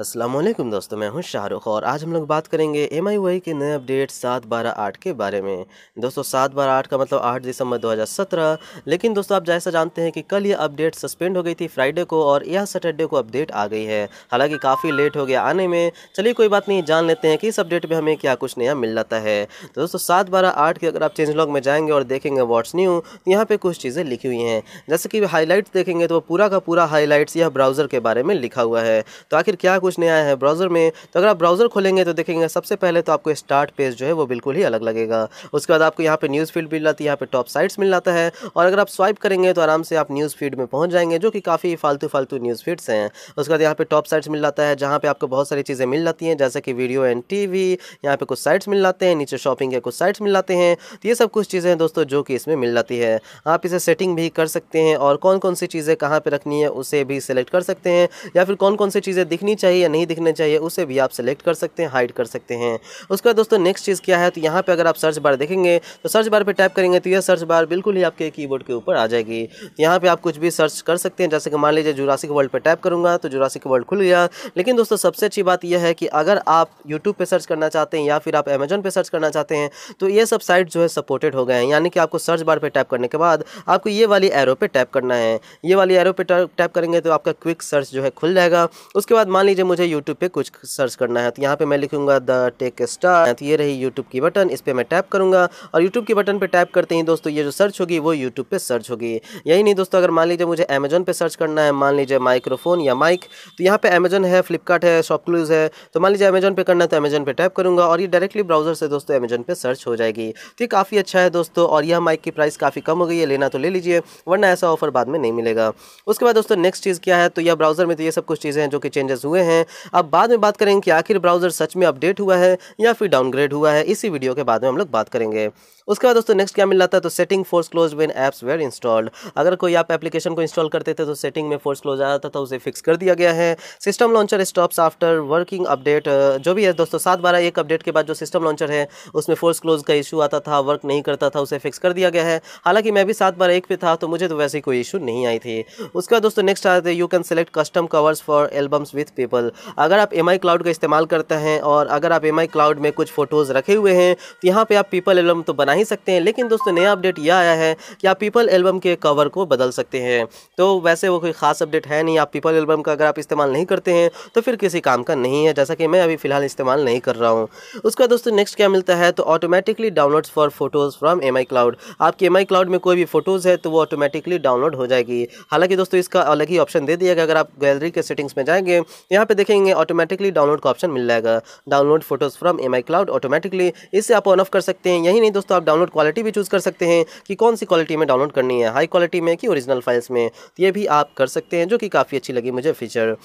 असलम दोस्तों मैं हूं शाहरुख और आज हम लोग बात करेंगे एम आई वाई के नए अपडेट सात बारह आठ के बारे में दोस्तों सात बारह आठ का मतलब आठ दिसंबर 2017 लेकिन दोस्तों आप जैसा जानते हैं कि कल ये अपडेट सस्पेंड हो गई थी फ्राइडे को और यह सैटरडे को अपडेट आ गई है हालांकि काफ़ी लेट हो गया आने में चलिए कोई बात नहीं जान लेते हैं कि इस अपडेट में हमें क्या कुछ नया मिल जाता है तो दोस्तों सात बारह आठ के अगर आप चेंज लॉग में जाएंगे और देखेंगे वाट्स न्यू तो यहाँ पर कुछ चीज़ें लिखी हुई हैं जैसे कि हाईलाइट्स देखेंगे तो पूरा का पूरा हाईलाइट्स यह ब्राउज़र के बारे में लिखा हुआ है तो आखिर क्या कुछ नया है ब्राउज़र में तो अगर आप ब्राउज़र खोलेंगे तो देखेंगे सबसे पहले तो आपको स्टार्ट पेज जो है वो बिल्कुल ही अलग लगेगा उसके बाद आपको यहाँ पर न्यूज़ फीड मिल जाती है यहाँ पर टॉप साइट्स मिल जाता है और अगर आप स्वाइप करेंगे तो आराम से आप न्यूज़ फीड में पहुँच जाएंगे जो कि काफ़ी फालतू फालतू न्यूज़ फीड्स हैं उसके बाद यहाँ पर टॉप साइट्स मिल जाता है जहाँ पर आपको बहुत सारी चीज़ें मिल जाती हैं जैसे कि वीडियो एंड टी वी यहाँ पर कुछ साइट्स मिल जाते हैं नीचे शॉपिंग के कुछ साइट्स मिल जाते हैं तो ये सब कुछ चीज़ें हैं दोस्तों जो कि इसमें मिल जाती है आप इसे सेटिंग भी कर सकते हैं और कौन कौन सी चीज़ें कहाँ पर रखनी है उसे भी सिलेक्ट कर सकते हैं या फिर कौन कौन सी चीज़ें दिखनी चाहिए चाहिए या नहीं दिखने चाहिए उसे भी आप सेलेक्ट कर सकते हैं हाइड कर सकते हैं उसके बाद दोस्तों नेक्स्ट चीज़ क्या है तो यहाँ पर अगर आप सर्च बार देखेंगे तो सर्च बार पर टाइप करेंगे तो यह सर्च बार बिल्कुल ही आपके की के ऊपर आ जाएगी तो यहाँ पर आप कुछ भी सर्च कर सकते हैं जैसे कि मान लीजिए जुरासिक वर्ल्ड पर टाइप करूँगा तो जुरासिक वर्ल्ड खुल गया लेकिन दोस्तों सबसे अच्छी बात यह है कि अगर आप यूट्यूब पर सर्च करना चाहते हैं या फिर आप अमेजोन पर सर्च करना चाहते हैं तो ये सब साइट जो है सपोर्टेड हो गए हैं यानी कि आपको सर्च बार पर टाइप करने के बाद आपको ये वाली एरो पे टाइप करना है ये वाली एरो पे टाइप करेंगे तो आपका क्विक सर्च जो है खुल जाएगा उसके बाद मान लीजिए मुझे यूट्यूब पे कुछ सर्च करना है तो यहाँ पे मैं लिखूंगा द टेक स्टार तो ये रही यूट्यूब की बटन इस पर मैं टैप करूंगा और यूट्यूब की बटन पर टैप करते ही दोस्तों ये जो सर्च होगी वो यूट्यूब पर सर्च होगी यही नहीं दोस्तों अगर मान लीजिए मुझे अमेजन पर सर्च करना है मान लीजिए माइक्रोफोन या माइक तो यहाँ पर अमेजन है फ्लिपकार्ट है शॉपक्लूज है तो मान लीजिए अमेजन पर करना है तो अमेजन पर टैप करूंगा और ये डायरेक्टली ब्राउजर से दोस्तों अमेजन पर सर्च हो जाएगी तो ये काफ़ी अच्छा है दोस्तों और यह माइक की प्राइस काफ़ी कम हो गई है लेना तो ले लीजिए वरना ऐसा ऑफर बाद में नहीं मिलेगा उसके बाद दोस्तों नेक्स्ट चीज़ क्या है तो यह ब्राउजर में तो ये सब कुछ चीज़ें हैं जो कि चेंजेस हुए हैं हैं अब बाद में बात करेंगे कि आखिर ब्राउज़र सच में अपडेट हुआ है या फिर डाउनग्रेड हुआ है इसी वीडियो के बाद में हम लोग बात करेंगे उसके बाद दोस्तों नेक्स्ट क्या मिल रहा था तो setting force close when apps were installed अगर कोई आप एप्लीकेशन को इंस्टॉल करते थे तो सेटिंग में फोर्स क्लोज आ जाता था तो उसे फिक्स कर दिया गया है system launcher stops after working update जो भी है दोस्तों सात बारह एक अपडेट के बाद जो सिस्टम लॉन्चर है उसमें फोर्स क्लोज का इशू आता था वर्क नहीं करता था उसे फिक्स कर दिया गया है हालांकि मैं भी सात बारह एक पे था तो मुझे तो वैसे कोई इशू नहीं आई थी उसके बाद दोस्तों नेक्स्ट आते you can select custom covers for albums with people simple अगर आप एम क्लाउड का इस्तेमाल करते हैं और अगर आप एम क्लाउड में कुछ फ़ोटोज़ रखे हुए हैं तो यहाँ पे आप पीपल एल्बम तो बना ही सकते हैं लेकिन दोस्तों नया अपडेट यह आया है कि आप पीपल एल्बम के कवर को बदल सकते हैं तो वैसे वो कोई ख़ास अपडेट है नहीं आप पीपल एल्बम का अगर आप इस्तेमाल नहीं करते हैं तो फिर किसी काम का नहीं है जैसा कि मैं अभी फ़िलहाल इस्तेमाल नहीं कर रहा हूँ उसका दोस्तों नेक्स्ट क्या मिलता है तो automatically download for photos from M cloud आपके एम क्लाउड में कोई भी फोटोज़ है तो वो ऑटोमेटिकली डाउनलोड हो जाएगी हालांकि दोस्तों इसका अलग ही ऑप्शन दे दिया गया अगर आप गैलरी के सेटिंग्स में जाएंगे तो यहाँ पे पे देखेंगे ऑटोमेटिकली डाउनलोड का ऑप्शन मिल जाएगा download photos from M I cloud automatically इससे आप ऑन ऑफ कर सकते हैं यही नहीं दोस्तों आप डाउनलोड क्वालिटी भी चूज़ कर सकते हैं कि कौन सी क्वालिटी में डाउनलोड करनी है हाई क्वालिटी में कि ओरिजिनल फाइल्स में ये भी आप कर सकते हैं जो कि काफ़ी अच्छी लगी मुझे फीचर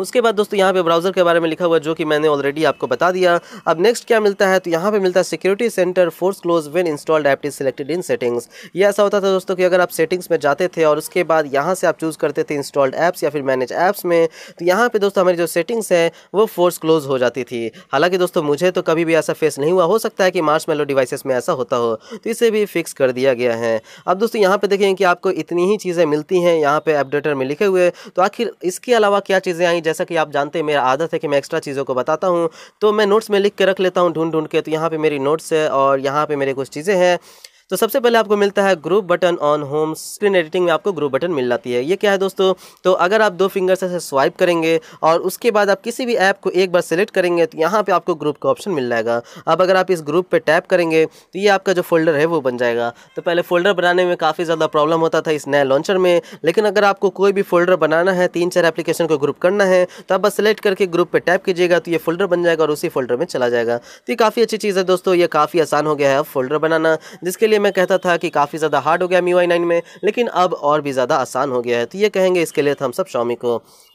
उसके बाद दोस्तों यहाँ पे ब्राउज़र के बारे में लिखा हुआ जो कि मैंने ऑलरेडी आपको बता दिया अब नेक्स्ट क्या मिलता है तो यहाँ पे मिलता है security centre force close when installed app is selected in settings ये ऐसा होता था दोस्तों कि अगर आप सेटिंग्स में जाते थे और उसके बाद यहाँ से आप चूज़ करते थे इंस्टॉल्ड ऐप्स या फिर मैनेज ऐप्स में तो यहाँ पर दोस्तों हमारी जो सेटिंग्स है वो फोर्स क्लोज हो जाती थी हालाँकि दोस्तों मुझे तो कभी भी ऐसा फेस नहीं हुआ हो सकता है कि मार्च मेलो डिवाइसेस में ऐसा होता हो तो इसे भी फिक्स कर दिया गया है अब दोस्तों यहाँ पर देखें कि आपको इतनी ही चीज़ें मिलती हैं यहाँ पर अपडेटर में लिखे हुए तो आखिर इसके अलावा क्या चीज़ें आई जैसा कि आप जानते हैं मेरा आदत है कि मैं एक्स्ट्रा चीज़ों को बताता हूँ तो मैं नोट्स में लिख के रख लेता हूँ ढूंढ ढूंढ के तो यहाँ पर मेरी नोट्स है और यहाँ पर मेरे कुछ चीज़ें हैं तो सबसे पहले आपको मिलता है group button on home screen editing में आपको ग्रुप बटन मिल जाती है ये क्या है दोस्तों तो अगर आप दो फिंगर से स्वाइप करेंगे और उसके बाद आप किसी भी ऐप को एक बार सेलेक्ट करेंगे तो यहाँ पर आपको ग्रुप का ऑप्शन मिल जाएगा अब अगर आप इस ग्रुप पर टैप करेंगे तो ये आपका जो फोल्डर है वो बन जाएगा तो पहले फोल्डर बनाने में काफ़ी ज़्यादा प्रॉब्लम होता था इस नए लॉन्चर में लेकिन अगर आपको कोई भी फोल्डर बनाना है तीन चार एप्लीकेशन को ग्रुप करना है तो आप बस सेलेक्ट करके ग्रुप पर टैप कीजिएगा तो ये फोल्डर बन जाएगा और उसी फोल्डर में चला जाएगा तो ये काफ़ी अच्छी चीज़ है दोस्तों ये काफ़ी आसान हो गया है फोल्डर बनाना जिसके लिए लिए मैं कहता था कि काफ़ी ज़्यादा हार्ड हो गया मी वाई में लेकिन अब और भी ज़्यादा आसान हो गया है तो ये कहेंगे इसके लिए हम सब शॉमी को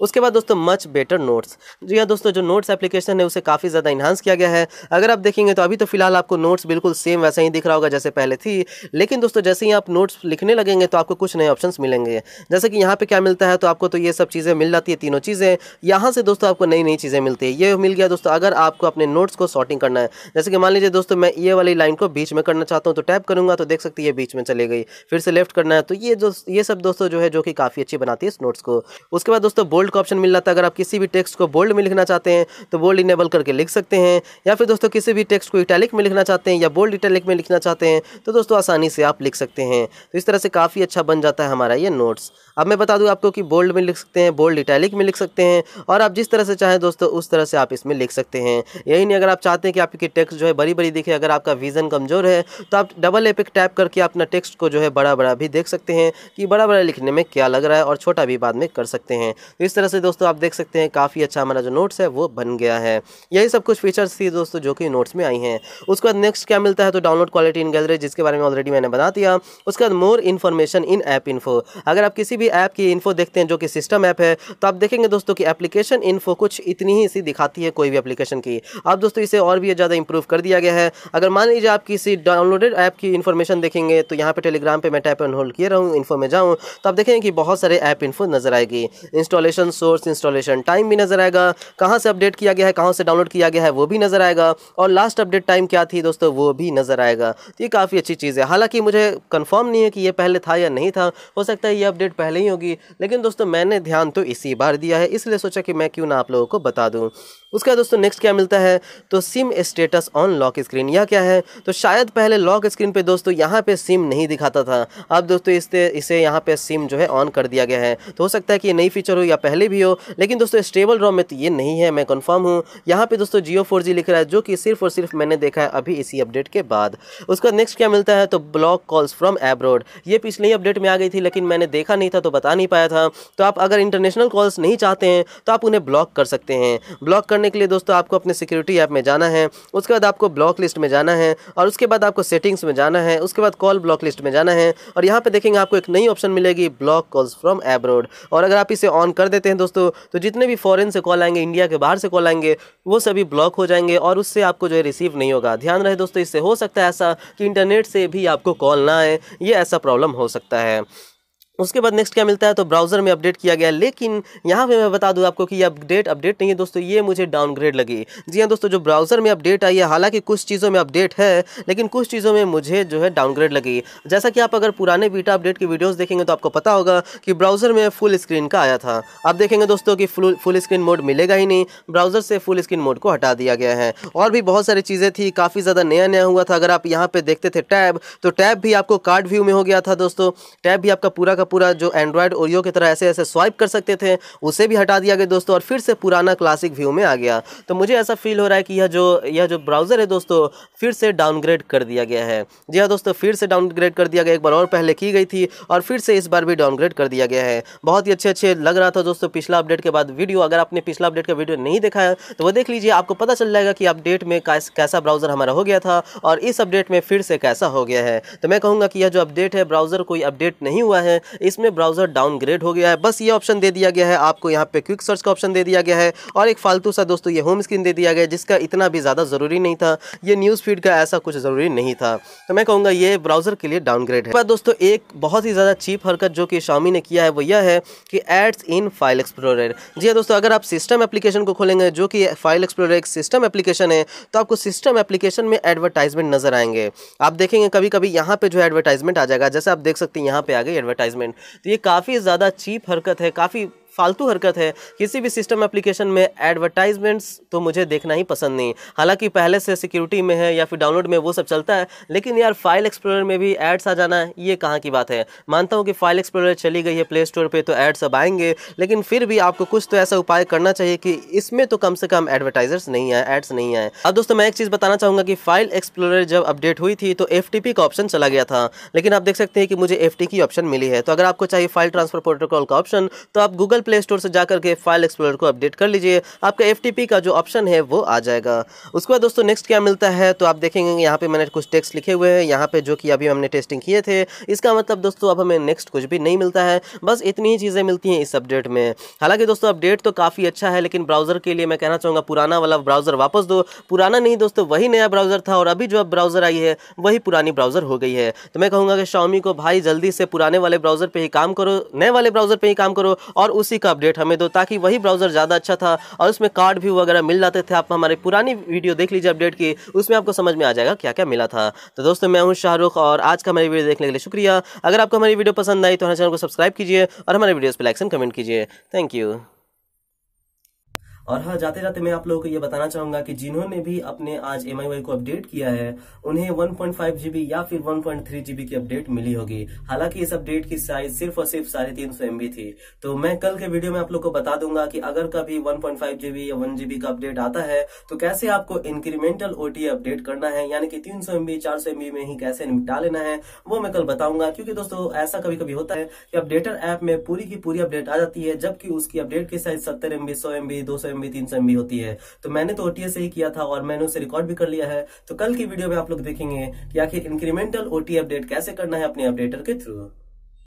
उसके बाद दोस्तों मच बेटर नोट्स जी हाँ दोस्तों जो नोट्स एप्लीकेशन है उसे काफ़ी ज़्यादा इन्हांस किया गया है अगर आप देखेंगे तो अभी तो फिलहाल आपको नोट्स बिल्कुल सेम वैसा ही दिख रहा होगा जैसे पहले थी लेकिन दोस्तों जैसे ही आप नोट्स लिखने लगेंगे तो आपको कुछ नए ऑप्शन मिलेंगे जैसे कि यहाँ पर क्या मिलता है तो आपको तो ये सब चीज़ें मिल जाती है तीनों चीज़ें यहाँ से दोस्तों आपको नई नई चीज़ें मिलती है ये मिल गया दोस्तों अगर आपको अपने नोट्स को शॉर्टिंग करना है जैसे कि मान लीजिए दोस्तों मैं ये वाली लाइन को बीच में करना चाहता हूँ तो टैप करूँगा करूँगा तो देख सकती है बीच में चले गई फिर से लेफ्ट करना है तो ये जो ये सब दोस्तों जो है जो कि काफ़ी अच्छी बनाती है इस नोट्स को उसके बाद दोस्तों बोल्ड का ऑप्शन मिल रहा था अगर आप किसी भी टेक्स्ट को बोल्ड में लिखना चाहते हैं तो बोल्ड इनेबल करके लिख सकते हैं या फिर दोस्तों किसी भी टेक्स्ट को इटैलिक में लिखना चाहते हैं या बोल्ड इटैलिक में लिखना चाहते हैं तो दोस्तों आसानी से आप लिख सकते हैं तो इस तरह से काफ़ी अच्छा बन जाता है हमारा ये नोट्स अब मैं बता दूँ आपको कि बोल्ड में लिख सकते हैं बोल्ड इटैलिक में लिख सकते हैं और आप जिस तरह से चाहें दोस्तों उस तरह से आप इसमें लिख सकते हैं यही नहीं अगर आप चाहते हैं कि आपकी टेक्स्ट जो है बड़ी बड़ी दिखे अगर आपका विज़न कमज़ोर है तो आप डबल ए पे टाइप करके अपना टेक्स्ट को जो है बड़ा बड़ा भी देख सकते हैं कि बड़ा बड़ा लिखने में क्या लग रहा है और छोटा भी बाद में कर सकते हैं तो इस तरह से दोस्तों आप देख सकते हैं काफ़ी अच्छा हमारा जो नोट्स है वो बन गया है यही सब कुछ फीचर्स थी दोस्तों जो कि नोट्स में आई हैं उसके बाद नेक्स्ट क्या मिलता है तो डाउनलोड क्वालिटी इन गैलरी जिसके बारे में ऑलरेडी मैंने बना दिया उसके बाद more information in app info अगर आप किसी भी ऐप की इन्फो देखते हैं जो कि सिस्टम ऐप है तो आप देखेंगे दोस्तों कि एप्लीकेशन इन्फो कुछ इतनी ही सी दिखाती है कोई भी एप्लीकेशन की अब दोस्तों इसे और भी ज़्यादा इंप्रूव कर दिया गया है अगर मान लीजिए आप किसी डाउनलोडेड ऐप की इन्फो इन्फॉर्मेशन देखेंगे तो यहाँ पे टेलीग्राम पे मैं टैप एंड होल्ड किए रहूँ इन्फो में जाऊँ तो आप देखेंगे कि बहुत सारे ऐप इन्फो नजर आएगी इंस्टॉलेशन सोर्स इंस्टॉलेशन टाइम भी नजर आएगा कहाँ से अपडेट किया गया है कहाँ से डाउनलोड किया गया है वो भी नजर आएगा और लास्ट अपडेट टाइम क्या थी दोस्तों वो भी नजर आएगा तो ये काफ़ी अच्छी चीज़ है हालाँकि मुझे कन्फर्म नहीं है कि ये पहले था या नहीं था हो सकता है ये अपडेट पहले ही होगी लेकिन दोस्तों मैंने ध्यान तो इसी बार दिया है इसलिए सोचा कि मैं क्यों ना आप लोगों को बता दूँ उसके बाद दोस्तों नेक्स्ट क्या मिलता है तो SIM status on lock screen यह क्या है तो शायद पहले लॉक स्क्रीन पे दोस्तों दोस्तों यहाँ पे सिम नहीं दिखाता था अब दोस्तों इससे इसे यहाँ पे सिम जो है ऑन कर दिया गया है तो हो सकता है कि ये नई फीचर हो या पहले भी हो लेकिन दोस्तों स्टेबल रॉम में तो ये नहीं है मैं कन्फर्म हूँ यहाँ पे दोस्तों जियो फोर लिख रहा है जो कि सिर्फ और सिर्फ मैंने देखा है अभी इसी अपडेट के बाद उसका नेक्स्ट क्या मिलता है तो ब्लॉक कॉल्स फ्रॉम एब्रोड ये पिछले ही अपडेट में आ गई थी लेकिन मैंने देखा नहीं था तो बता नहीं पाया था तो आप अगर इंटरनेशनल कॉल्स नहीं चाहते हैं तो आप उन्हें ब्लॉक कर सकते हैं ब्लॉक करने के लिए दोस्तों आपको अपने सिक्योरिटी ऐप में जाना है उसके बाद आपको ब्लॉक लिस्ट में जाना है और उसके बाद आपको सेटिंग्स में जाना है है उसके बाद कॉल ब्लॉक लिस्ट में जाना है और यहाँ पर देखेंगे आपको एक नई ऑप्शन मिलेगी ब्लॉक कॉल्स फ्रॉम एब्रोड और अगर आप इसे ऑन कर देते हैं दोस्तों तो जितने भी फॉरन से कॉल आएंगे इंडिया के बाहर से कॉल आएंगे वो सभी ब्लॉक हो जाएंगे और उससे आपको जो है रिसीव नहीं होगा ध्यान रहे दोस्तों इससे हो सकता है ऐसा कि इंटरनेट से भी आपको कॉल ना आए ये ऐसा प्रॉब्लम हो सकता है उसके बाद नेक्स्ट क्या मिलता है तो ब्राउज़र में अपडेट किया गया लेकिन यहाँ पे मैं बता दूँ आपको कि ये अपडेट अपडेट नहीं है दोस्तों ये मुझे डाउनग्रेड लगी जी हाँ दोस्तों जो ब्राउज़र में अपडेट आई है हालांकि कुछ चीज़ों में अपडेट है लेकिन कुछ चीज़ों में मुझे जो है डाउनग्रेड लगी जैसा कि आप अगर पुराने बीटा अपडेट की वीडियोज़ देखेंगे तो आपको पता होगा कि ब्राउज़र में फुल स्क्रीन का आया था आप देखेंगे दोस्तों कि फुल फुल स्क्रीन मोड मिलेगा ही नहीं ब्राउज़र से फुल स्क्रीन मोड को हटा दिया गया है और भी बहुत सारी चीज़ें थी काफ़ी ज़्यादा नया नया हुआ था अगर आप यहाँ पर देखते थे टैब तो टैब भी आपको कार्ड व्यू में हो गया था दोस्तों टैब भी आपका पूरा का पूरा जो एंड्रॉयड ओरियो की तरह ऐसे ऐसे स्वाइप कर सकते थे उसे भी हटा दिया गया दोस्तों और फिर से पुराना क्लासिक व्यू में आ गया तो मुझे ऐसा फील हो रहा है कि यह जो यह जो ब्राउज़र है दोस्तों फिर से डाउनग्रेड कर दिया गया है जी हाँ दोस्तों फिर से डाउनग्रेड कर दिया गया एक बार और पहले की गई थी और फिर से इस बार भी डाउनग्रेड कर दिया गया है बहुत ही अच्छे अच्छे लग रहा था दोस्तों पिछला अपडेट के बाद वीडियो अगर आपने पिछला अपडेट का वीडियो नहीं देखा है तो वो देख लीजिए आपको पता चल जाएगा कि अपडेट में कैसा ब्राउज़र हमारा हो गया था और इस अपडेट में फिर से कैसा हो गया है तो मैं कहूँगा कि यह जो अपडेट है ब्राउज़र कोई अपडेट नहीं हुआ है इसमें ब्राउज़र डाउनग्रेड हो गया है बस ये ऑप्शन दे दिया गया है आपको यहाँ पे क्विक सर्च का ऑप्शन दे दिया गया है और एक फालतू सा दोस्तों ये होम स्क्रीन दे दिया गया है जिसका इतना भी ज़्यादा ज़रूरी नहीं था ये न्यूज़ फीड का ऐसा कुछ ज़रूरी नहीं था तो मैं कहूँगा ये ब्राउज़र के लिए डाउनग्रेड है पर दोस्तों एक बहुत ही ज़्यादा चीप हरकत जो कि शामी ने किया है वो यह है कि एड्स इन फाइल एक्सप्लोरर जी हाँ दोस्तों अगर आप सिस्टम एप्लीकेशन को खोलेंगे जो कि फाइल एक्सप्लोर एक सिस्टम एप्लीकेशन है तो आपको सिस्टम एप्लीकेशन में एडवर्टाइजमेंट नजर आएंगे आप देखेंगे कभी कभी यहाँ पे जो एडवर्टाइजमेंट आ जाएगा जैसे आप देख सकते हैं यहाँ पे आ गई एडवर्टाइजमेंट एडवर्टाइजमेंट तो ये काफ़ी ज़्यादा चीप हरकत है काफ़ी फालतू हरकत है किसी भी सिस्टम एप्लीकेशन में एडवर्टाइजमेंट्स तो मुझे देखना ही पसंद नहीं हालांकि पहले से सिक्योरिटी में है या फिर डाउनलोड में वो सब चलता है लेकिन यार फाइल एक्सप्लोरर में भी एड्स आ जाना ये कहाँ की बात है मानता हूँ कि फाइल एक्सप्लोरर चली गई है प्ले स्टोर पर तो एड्स अब आएंगे लेकिन फिर भी आपको कुछ तो ऐसा उपाय करना चाहिए कि इसमें तो कम से कम एडवर्टाइजर्स नहीं आए एड्स नहीं आए अब दोस्तों मैं एक चीज़ बताना चाहूँगा कि फाइल एक्सप्लोरर जब अपडेट हुई थी तो एफ का ऑप्शन चला गया था लेकिन आप देख सकते हैं कि मुझे एफ की ऑप्शन मिली है तो अगर आपको चाहिए फाइल ट्रांसफर प्रोटोकॉल का ऑप्शन तो आप गूगल प्ले स्टोर से जाकर के फाइल एक्सप्लोर को अपडेट कर लीजिए आपका एफ का जो ऑप्शन है वो आ जाएगा उसके बाद दोस्तों नेक्स्ट क्या मिलता है तो आप देखेंगे यहाँ पे मैंने कुछ टेक्स्ट लिखे हुए हैं यहाँ पे जो कि अभी हमने टेस्टिंग किए थे इसका मतलब दोस्तों अब हमें नेक्स्ट कुछ भी नहीं मिलता है बस इतनी ही चीज़ें मिलती हैं इस अपडेट में हालांकि दोस्तों अपडेट तो काफ़ी अच्छा है लेकिन ब्राउज़र के लिए मैं कहना चाहूँगा पुराना वाला ब्राउज़र वापस दो पुराना नहीं दोस्तों वही नया ब्राउज़र था और अभी जो अब ब्राउज़र आई है वही पुरानी ब्राउज़र हो गई है तो मैं कहूँगा कि शॉमी को भाई जल्दी से पुराने वाले ब्राउज़र पर ही काम करो नए वाले ब्राउज़र पर ही काम करो और उसी का अपडेट हमें दो ताकि वही ब्राउज़र ज़्यादा अच्छा था और उसमें कार्ड व्यू वगैरह मिल जाते थे आप हमारे पुरानी वीडियो देख लीजिए अपडेट की उसमें आपको समझ में आ जाएगा क्या क्या मिला था तो दोस्तों मैं हूँ शाहरुख और आज का हमारी वीडियो देखने के लिए शुक्रिया अगर आपको हमारी वीडियो पसंद आई तो हमारे चैनल को सब्सक्राइब कीजिए और हमारे वीडियोज़ पर लाइक एंड कमेंट कीजिए थैंक यू और हाँ जाते जाते मैं आप लोगों को ये बताना चाहूंगा कि जिन्होंने भी अपने आज एम को अपडेट किया है उन्हें 1.5 जीबी या फिर 1.3 जीबी की अपडेट मिली होगी हालांकि इस अपडेट की साइज सिर्फ और सिर्फ साढ़े तीन सौ एमबी थी तो मैं कल के वीडियो में आप लोग को बता दूंगा कि अगर कभी वन जीबी या वन जीबी का अपडेट आता है तो कैसे आपको इंक्रीमेंटल ओटी अपडेट करना है यानी कि तीन सौ एमबी चार सौ एमबी में ही कैसे निपटा लेना है वो मैं कल बताऊंगा क्योंकि दोस्तों ऐसा कभी कभी होता है कि अपडेटर ऐप में पूरी की पूरी अपडेट आ जाती है जबकि उसकी अपडेट की साइज सत्तर एमबी सौ एमबी दो सौ एमबी तीन सौ एमबी होती है तो मैंने तो ओटीएस से ही किया था और मैंने उसे रिकॉर्ड भी कर लिया है तो कल की वीडियो में आप लोग देखेंगे कि आखिर इंक्रीमेंटल ओटी अपडेट कैसे करना है अपने अपडेटर के थ्रू